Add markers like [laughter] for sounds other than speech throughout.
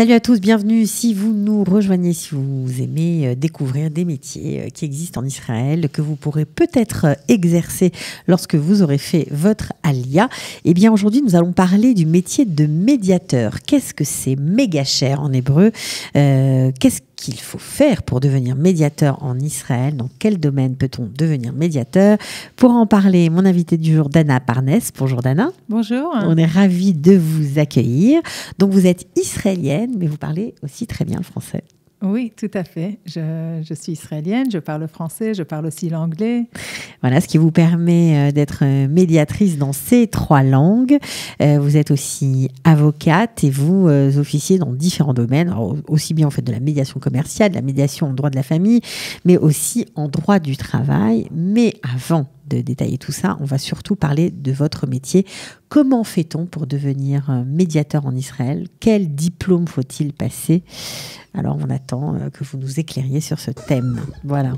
Salut à tous, bienvenue. Si vous nous rejoignez, si vous aimez euh, découvrir des métiers euh, qui existent en Israël, que vous pourrez peut-être euh, exercer lorsque vous aurez fait votre alia, eh bien aujourd'hui nous allons parler du métier de médiateur. Qu'est-ce que c'est méga cher en hébreu Qu'est-ce qu'il faut faire pour devenir médiateur en Israël Dans quel domaine peut-on devenir médiateur Pour en parler, mon invité du jour, Dana Parnes. Bonjour Dana. Bonjour. On est ravis de vous accueillir. Donc vous êtes israélienne mais vous parlez aussi très bien le français. Oui, tout à fait. Je, je, suis israélienne, je parle français, je parle aussi l'anglais. Voilà, ce qui vous permet euh, d'être euh, médiatrice dans ces trois langues. Euh, vous êtes aussi avocate et vous officiez dans différents domaines, aussi bien en fait de la médiation commerciale, de la médiation en droit de la famille, mais aussi en droit du travail. Mais avant de détailler tout ça. On va surtout parler de votre métier. Comment fait-on pour devenir euh, médiateur en Israël Quel diplôme faut-il passer Alors on attend euh, que vous nous éclairiez sur ce thème. Voilà.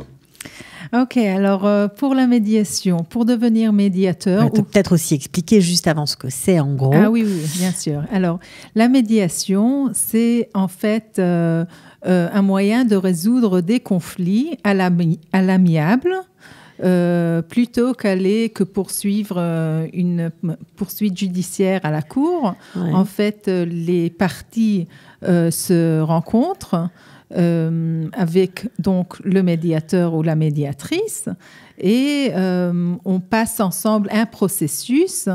Ok, alors euh, pour la médiation, pour devenir médiateur. Ou... Peut-être aussi expliquer juste avant ce que c'est en gros. Ah oui, bien sûr. Alors, la médiation, c'est en fait un moyen de résoudre des conflits à l'amiable. Euh, plutôt qu'aller que poursuivre euh, une poursuite judiciaire à la cour. En fait, euh, les parties se rencontrent. avec donc le médiateur ou la médiatrice et on passe ensemble un processus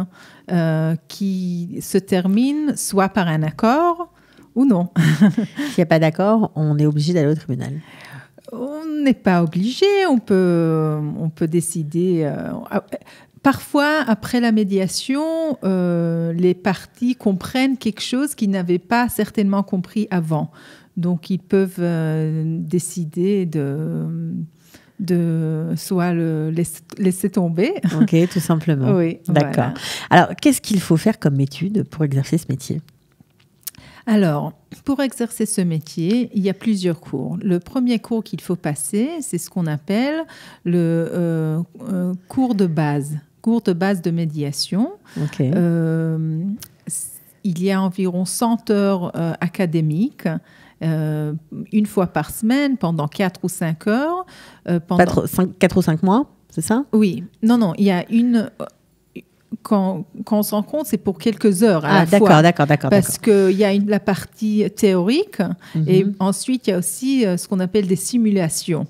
qui se termine soit par un accord ou non. [laughs] S'il n'y a pas d'accord, on est obligé d'aller au tribunal on n'est pas obligé, on peut, on peut décider. Euh, ah, parfois, après la médiation, euh, les parties comprennent quelque chose qu'ils n'avaient pas certainement compris avant. Donc, ils peuvent euh, décider de, de soit le laisser, tomber. Ok, tout simplement. [laughs] d'accord. Alors, qu'est-ce qu'il faut faire comme étude pour exercer ce métier alors, pour exercer ce métier, il y a plusieurs cours. Le premier cours qu'il faut passer, c'est ce qu'on appelle le euh, euh, cours de base, cours de base de médiation. Euh, il y a environ 100 heures académiques. une fois par semaine pendant 4 ou 5 heures. pendant... 4 ou 5 mois, c'est ça Oui. Non, non, il y a une quand, on s'en compte, c'est pour quelques heures à ah, la fois. D'accord, d'accord, Parce qu'il y a la partie théorique mhm. et ensuite il y a aussi euh, ce qu'on appelle des simulations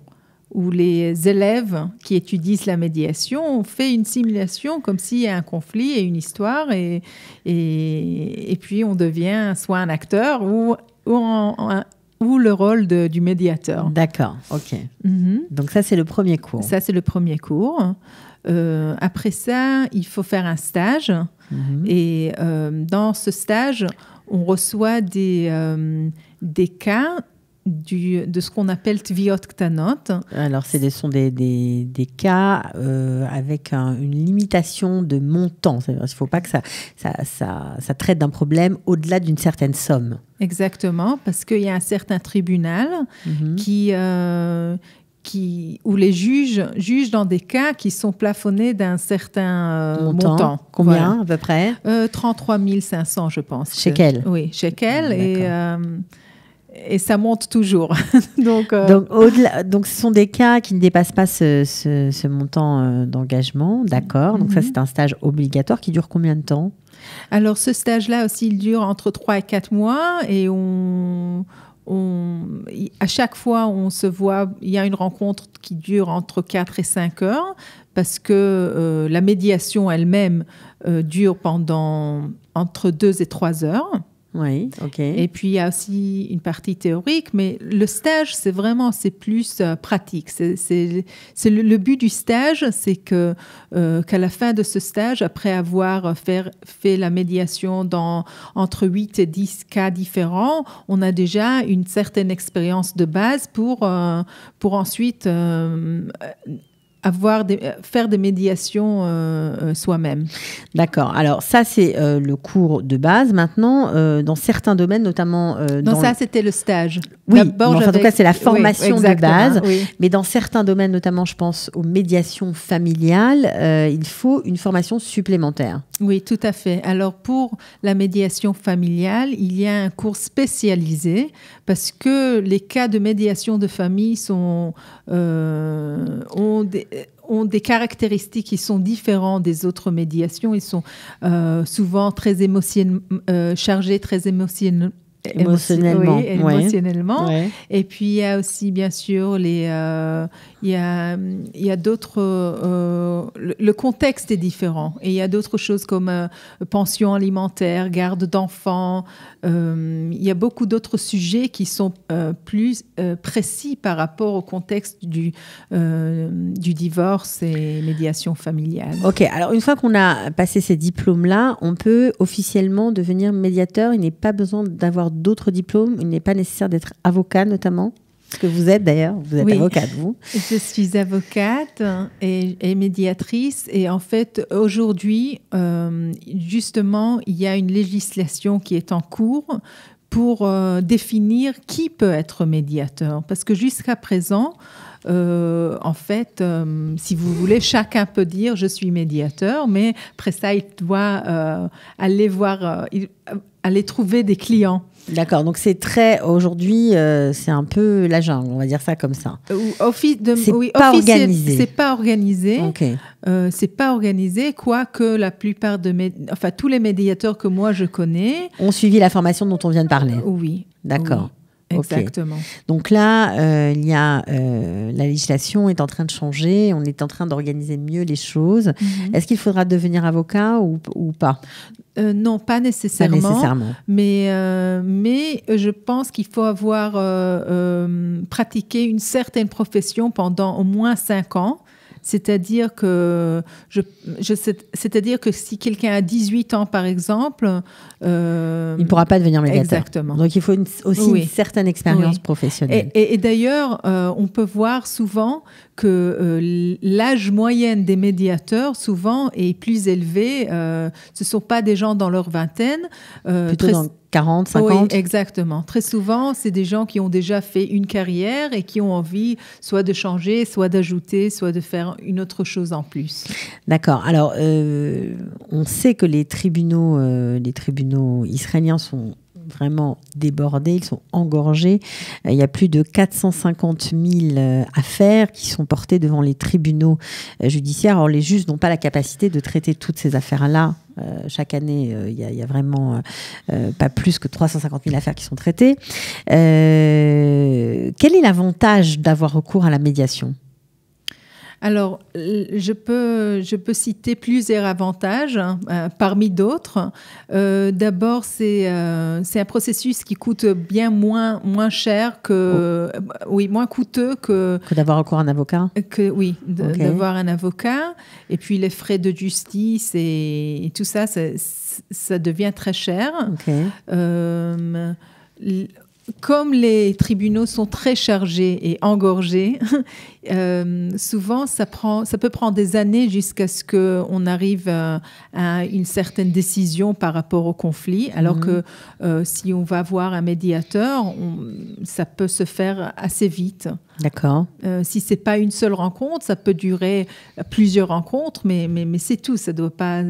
où les élèves qui étudient la médiation ont fait une simulation comme s'il y a un conflit et une histoire, et, puis on devient soit un acteur ou, ou, le rôle du médiateur. D'accord, ok. Mhm. Donc ça, c'est le premier cours. Ça, c'est le premier cours. Euh, après ça, il faut faire un stage. Mhm. Et euh, dans ce stage, on reçoit des, euh, des cas du, de ce qu'on appelle tviot Alors, ce sont des, des, des cas avec une limitation de montant. Il ne faut pas que ça, ça, ça, traite d'un problème au-delà d'une certaine somme. Exactement, parce qu'il y a un certain tribunal mhm. qui, qui, où les juges jugent dans des cas qui sont plafonnés d'un certain euh, montant. Combien à peu près 33 euh, 500, je pense. Chez Que, oui, chez Ah, et, euh, et ça monte toujours. [laughs] donc, donc, donc, ce sont des cas qui ne dépassent pas ce, montant d'engagement. D'accord. Donc, ça, mhm. c'est un stage obligatoire qui dure combien de temps Alors, ce stage-là aussi, il dure entre 3 et 4 mois et on on, à chaque fois, on se voit, il y a une rencontre qui dure entre 4 et 5 heures, parce que euh, la médiation elle-même euh, dure pendant entre 2 et 3 heures. Oui, ok. Et puis il y a aussi une partie théorique, mais le stage, c'est vraiment, c'est plus euh, pratique. C'est le, le, but du stage, c'est que euh, qu'à la fin de ce stage, après avoir fait, fait la médiation dans entre 8 et 10 cas différents, on a déjà une certaine expérience de base pour, euh, pour ensuite avoir euh, faire des médiations euh, euh, soi-même. D'accord. Alors ça, c'est le cours de base. Maintenant, dans certains domaines, notamment... dans non, ça, c'était le stage. Oui, en tout cas, c'est la formation de base. Mais dans certains domaines, notamment, je pense aux médiations familiales, il faut une formation supplémentaire. Oui, tout à fait. Alors, pour la médiation familiale, il y a un cours spécialisé parce que les cas de médiation de famille euh, ont, des, caractéristiques qui sont différentes des autres médiations. Ils sont euh, souvent très émotionnels, euh, chargés très émotionnellement émotionnellement. émotionnellement. Et puis il y a aussi bien sûr les, euh, il y a, il y a d'autres, euh, le, contexte est différent et il y a d'autres choses comme euh, pension alimentaire, garde d'enfants. il y a beaucoup d'autres sujets qui sont plus précis par rapport au contexte du du divorce et médiation familiale. Ok, alors une fois qu'on a passé ces diplômes là, on peut officiellement devenir médiateur. Il n'est pas besoin d'avoir d'autres diplômes. Il n'est pas nécessaire d'être avocat notamment. Ce que vous êtes d'ailleurs, vous êtes avocate, vous. Je suis avocate et, médiatrice. Et en fait, aujourd'hui, euh, justement, il y a une législation qui est en cours pour euh, définir qui peut être médiateur. Parce que jusqu'à présent, euh, en fait, si vous voulez, chacun peut dire je suis médiateur, mais après ça, il doit aller voir, aller trouver des clients. D'accord, donc c'est très aujourd'hui, euh, c'est un peu la jungle, on va dire ça comme ça. Euh, office de, c'est pas, organisé. C'est pas organisé. Euh, c'est pas organisé, quoique la plupart de mes, enfin tous les médiateurs que moi je connais ont suivi la formation dont on vient de parler. Oui. D'accord. Exactement. Donc là, euh, il y a, euh, la législation est en train de changer, on est en train d'organiser mieux les choses. Mhm. Est-ce qu'il faudra devenir avocat ou, pas euh, non, pas nécessairement. Mais, mais je pense qu'il faut avoir pratiqué une certaine profession pendant au moins cinq ans c'est-à-dire que, je, c'est-à-dire que si quelqu'un a 18 ans, par exemple... Euh, il ne pourra pas devenir médiateur. Exactement. Donc il faut aussi une certaine expérience professionnelle. Et, d'ailleurs, euh, on peut voir souvent que euh, l'âge moyen des médiateurs, souvent, est plus élevé. ce ne sont pas des gens dans leur vingtaine. Plutôt dans 40, 50 Oui, exactement. Très souvent, c'est des gens qui ont déjà fait une carrière et qui ont envie soit de changer, soit d'ajouter, soit de faire une autre chose en plus. D'accord. Alors, euh, on sait que les tribunaux, euh, les tribunaux israéliens sont vraiment débordés, ils sont engorgés. Euh, il y a plus de 450 000 affaires qui sont portées devant les tribunaux judiciaires. Alors les juges n'ont pas la capacité de traiter toutes ces affaires-là euh, chaque année, euh, il y a, a, vraiment euh, pas plus que 350 000 affaires qui sont traitées. quel est l'avantage d'avoir recours à la médiation alors, euh, je peux, je peux citer plusieurs avantages hein, euh, parmi d'autres. Euh, d'abord, c'est c'est un processus qui coûte bien moins, moins cher que. Oh. Oui, moins coûteux que. Que d'avoir encore un avocat que, Oui, d'avoir un avocat. Et puis, les frais de justice et, tout ça, ça, devient très cher comme les tribunaux sont très chargés et engorgés, [laughs] euh, souvent ça, peut prendre des années jusqu'à ce qu'on arrive à, une certaine décision par rapport au conflit, alors mhm. que euh, si on va voir un médiateur, ça peut se faire assez vite. D'accord. Euh, si c'est pas une seule rencontre, ça peut durer plusieurs rencontres, mais, c'est tout. Ça ne va,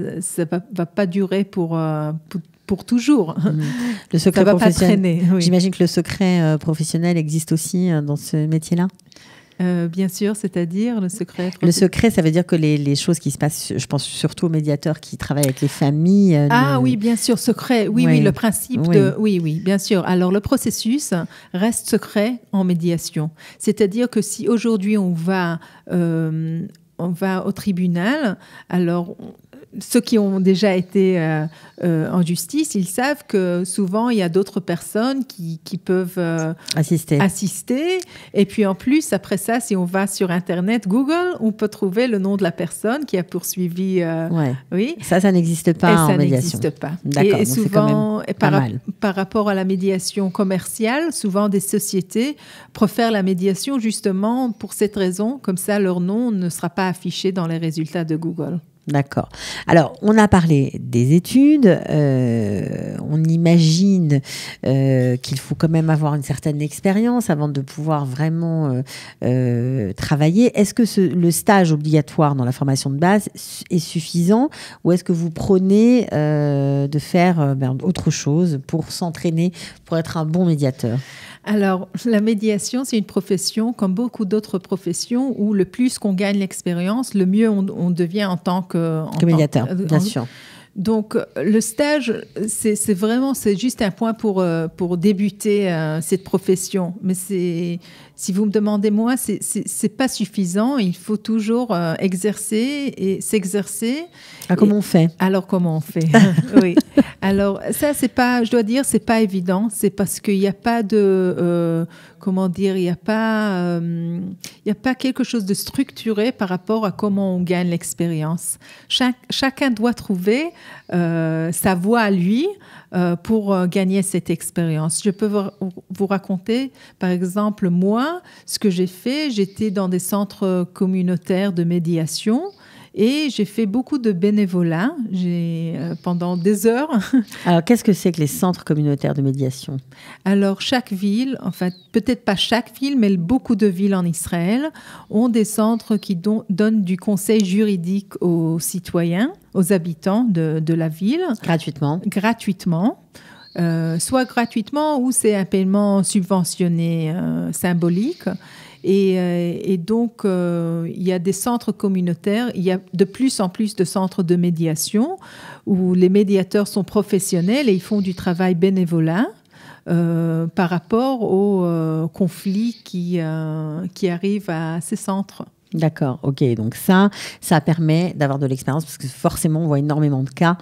va, pas durer pour, euh, pour pour toujours. Mm. [laughs] Le secret professionnel. J'imagine que le secret euh, professionnel existe aussi euh, dans ce métier-là. Euh, bien sûr, c'est-à-dire le secret. Le secret, ça veut dire que les, choses qui se passent, je pense surtout aux médiateurs qui travaillent avec les familles. ah oui, bien sûr, secret. Oui, oui, le principe de. Oui, oui, bien sûr. Alors le processus reste secret en médiation. C'est-à-dire que si aujourd'hui on va. on va au tribunal, alors ceux qui ont déjà été euh, euh, en justice, ils savent que souvent il y a d'autres personnes qui, peuvent euh, assister. assister. Et puis en plus, après ça, si on va sur Internet, Google, on peut trouver le nom de la personne qui a poursuivi. Oui. Ça, ça n'existe pas en médiation. Ça n'existe pas. D'accord. Et, souvent, par, par rapport à la médiation commerciale, souvent des sociétés préfèrent la médiation justement pour cette raison. Comme ça, leur nom ne sera pas affiché dans les résultats de Google. D'accord. Alors, on a parlé des études. Euh, on imagine euh, qu'il faut quand même avoir une certaine expérience avant de pouvoir vraiment euh, travailler. Est-ce que le stage obligatoire dans la formation de base est suffisant ou est-ce que vous prenez de faire ben, autre chose pour s'entraîner, pour être un bon médiateur alors, la médiation, c'est une profession comme beaucoup d'autres professions où le plus qu'on gagne l'expérience, le mieux on, devient en tant que... médiateur, euh, bien sûr. Donc euh, le stage, c'est vraiment, c'est juste un point pour, euh, pour débuter cette profession. Mais c'est si vous me demandez moi, c'est pas suffisant. Il faut toujours euh, exercer et s'exercer. Ah, comment on fait Alors comment on fait [laughs] [laughs] Oui. Alors ça, c'est pas, je dois dire, c'est pas évident. C'est parce qu'il n'y a pas de, euh, comment dire, il n'y a pas, euh, il y a pas quelque chose de structuré par rapport à comment on gagne l'expérience. Chaque chacun doit trouver sa voie à lui. Euh, pour euh, gagner cette expérience. Je peux vous raconter, par exemple, moi, ce que j'ai fait. J'étais dans des centres euh, communautaires de médiation et j'ai fait beaucoup de bénévolat j'ai, euh, pendant des heures. [laughs] Alors, qu'est-ce que c'est que les centres communautaires de médiation Alors, chaque ville, enfin, peut-être pas chaque ville, mais beaucoup de villes en Israël ont des centres qui donnent du conseil juridique aux citoyens, aux habitants de, la ville. Gratuitement. Gratuitement. Euh, soit gratuitement ou c'est un paiement subventionné euh, symbolique. Euh, et, donc, euh, il y a des centres communautaires, il y a de plus en plus de centres de médiation où les médiateurs sont professionnels et ils font du travail bénévolat. Euh, par rapport aux conflits qui, qui arrivent à ces centres. D'accord, ok. Donc ça, ça permet d'avoir de l'expérience parce que forcément, on voit énormément de cas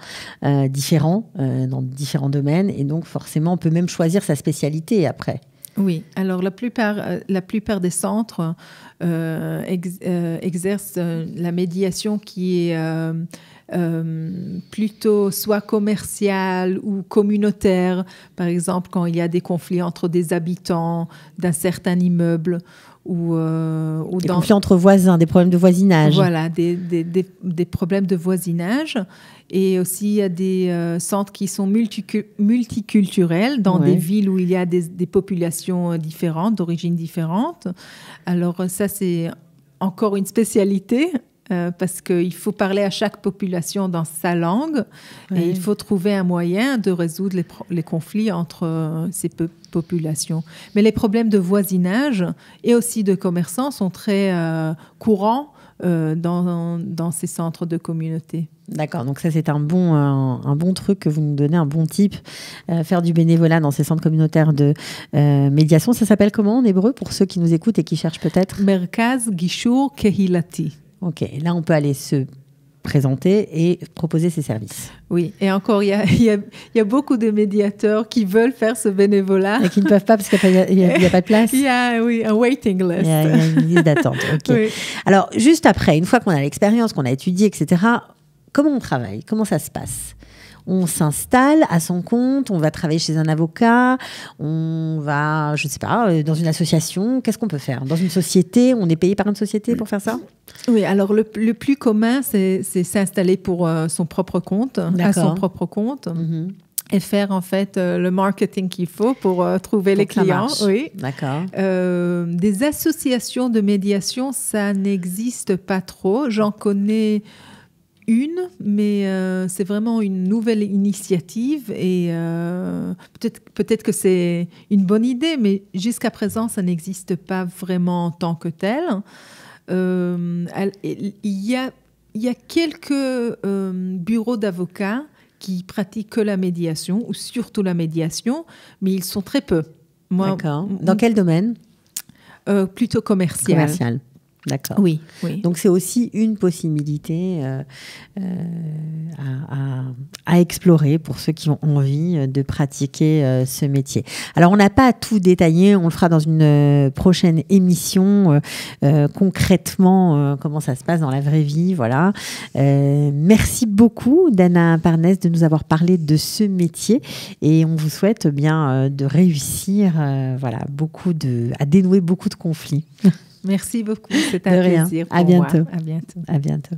différents dans différents domaines et donc forcément, on peut même choisir sa spécialité après. Oui, alors la plupart, euh, la plupart des centres euh, euh, exercent la médiation qui est plutôt soit commerciale ou communautaire, par exemple quand il y a des conflits entre des habitants d'un certain immeuble euh, ou, des conflits entre voisins, des problèmes de voisinage. Voilà, des, des, des, problèmes de voisinage. Et aussi, il y a des euh, centres qui sont multiculturels dans des villes où il y a des, populations euh, différentes, d'origines différentes. Alors ça, c'est encore une spécialité euh, parce qu'il faut parler à chaque population dans sa langue et il faut trouver un moyen de résoudre les, conflits entre euh, ces populations. Mais les problèmes de voisinage et aussi de commerçants sont très euh, courants dans, ces centres de communauté. D'accord, donc ça c'est un bon, un, bon truc que vous nous donnez, un bon type. faire du bénévolat dans ces centres communautaires de médiation, ça s'appelle comment en hébreu pour ceux qui nous écoutent et qui cherchent peut-être Merkaz Gishur Kehilati. Ok, là on peut aller se présenter et proposer ses services. Oui, et encore, il y a, beaucoup de médiateurs qui veulent faire ce bénévolat. Et qui ne peuvent pas parce qu'il n'y a, pas de place. [laughs] Il y a oui, waiting list. Il y, a une liste d'attente. Alors, juste après, une fois qu'on a l'expérience, qu'on a étudié, etc., comment on travaille Comment ça se passe on s'installe à son compte, on va travailler chez un avocat, on va, je ne sais pas, euh, dans une association. Qu'est-ce qu'on peut faire Dans une société, on est payé par une société pour faire ça Oui, alors le, plus commun, c'est s'installer pour euh, son propre compte, à son propre compte. Mhm. et faire en fait euh, le marketing qu'il faut pour trouver les clients. Oui. D'accord. des associations de médiation, ça n'existe pas trop. J'en connais une, mais euh, c'est vraiment une nouvelle initiative et euh, peut-être que c'est une bonne idée, mais jusqu'à présent, ça n'existe pas vraiment en tant que tel. Euh, il, y a, il y a quelques bureaux d'avocats qui pratiquent que la médiation, ou surtout la médiation, mais ils sont très peu. D'accord. Dans quel domaine Plutôt commercial. Commercial. D'accord. Oui, Donc c'est aussi une possibilité euh, euh, à, explorer pour ceux qui ont envie euh, de pratiquer ce métier. Alors on n'a pas tout détaillé, on le fera dans une prochaine émission concrètement comment ça se passe dans la vraie vie, voilà. merci beaucoup Dana Parnes de nous avoir parlé de ce métier et on vous souhaite bien de réussir, voilà, beaucoup de à dénouer beaucoup de conflits. [laughs] Merci beaucoup. C'est un plaisir. Pour à bientôt. À bientôt. À bientôt.